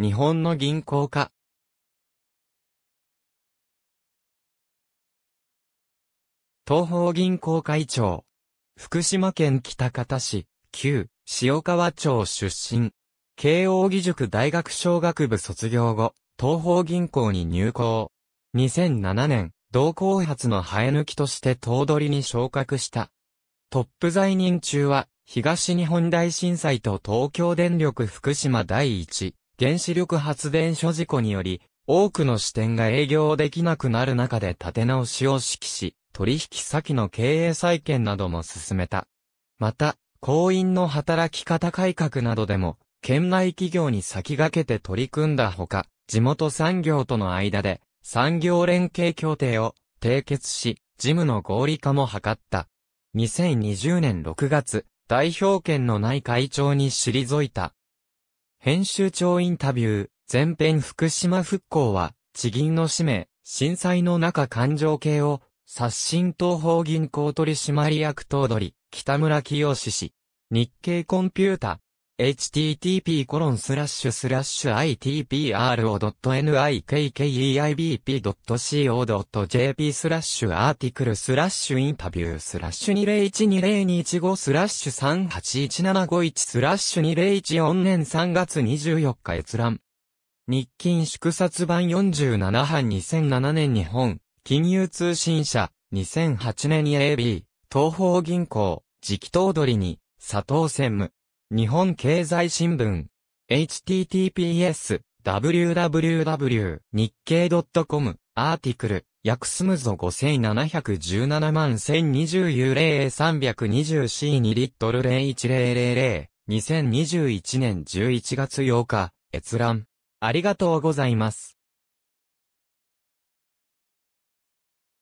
日本の銀行家東方銀行会長福島県北方市旧塩川町出身慶応義塾大学商学部卒業後東方銀行に入行2007年同行発の生え抜きとして頭取に昇格したトップ在任中は東日本大震災と東京電力福島第一原子力発電所事故により、多くの支店が営業できなくなる中で立て直しを指揮し、取引先の経営再建なども進めた。また、行員の働き方改革などでも、県内企業に先駆けて取り組んだほか、地元産業との間で、産業連携協定を締結し、事務の合理化も図った。2020年6月、代表権のない会長に退いた。編集長インタビュー、前編福島復興は、地銀の使命、震災の中感情系を、刷新東方銀行取締役頭取、北村清氏。日経コンピュータ、http://itpro.nikkeibp.co.jp スラッシュアーティクルスラッシュインタビュースラッシュ20120215スラッシュ381751スラッシュ2014年3月24日閲覧。日勤祝殺版47版2007年日本、金融通信社、2008年 AB、東方銀行、直頭取に、佐藤専務。日本経済新聞 https www 日経 .com アーティクル約スムぞ5717万1020ユー A320C2 リットル01000 2021年11月8日閲覧ありがとうございます